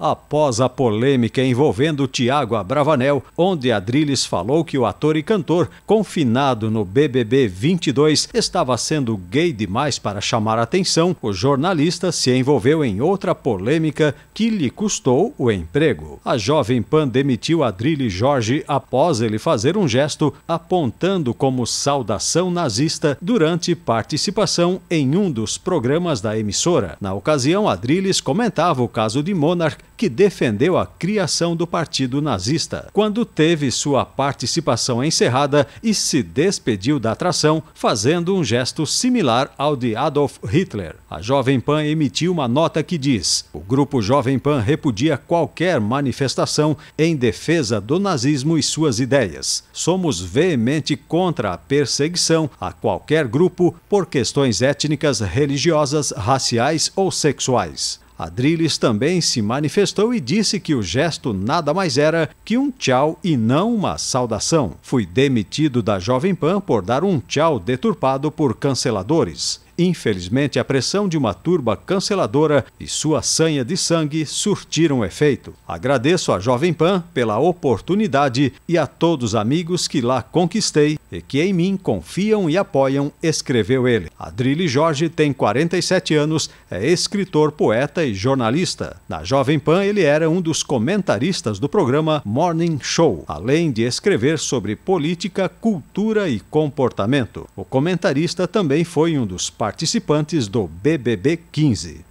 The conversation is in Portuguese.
após a polêmica envolvendo Tiago Abravanel, onde Adrilles falou que o ator e cantor, confinado no BBB 22, estava sendo gay demais para chamar atenção, o jornalista se envolveu em outra polêmica que lhe custou o emprego. A Jovem Pan demitiu Adrilles Jorge após ele fazer um gesto apontando como saudação nazista durante participação em um dos programas da emissora. Na ocasião, Adrilles comentava o caso de Monarch que defendeu a criação do Partido Nazista. Quando teve sua participação encerrada e se despediu da atração, fazendo um gesto similar ao de Adolf Hitler. A Jovem Pan emitiu uma nota que diz: O grupo Jovem Pan repudia qualquer manifestação em defesa do nazismo e suas ideias. Somos veemente contra a perseguição a qualquer grupo por questões étnicas, religiosas, raciais ou sexuais. Adrilles também se manifestou e disse que o gesto nada mais era que um tchau e não uma saudação. Fui demitido da Jovem Pan por dar um tchau deturpado por canceladores. Infelizmente, a pressão de uma turba canceladora e sua sanha de sangue surtiram efeito. Agradeço à Jovem Pan pela oportunidade e a todos os amigos que lá conquistei e que em mim confiam e apoiam, escreveu ele. Adrilho Jorge tem 47 anos, é escritor, poeta e jornalista. Na Jovem Pan, ele era um dos comentaristas do programa Morning Show, além de escrever sobre política, cultura e comportamento. O comentarista também foi um dos participantes participantes do BBB 15.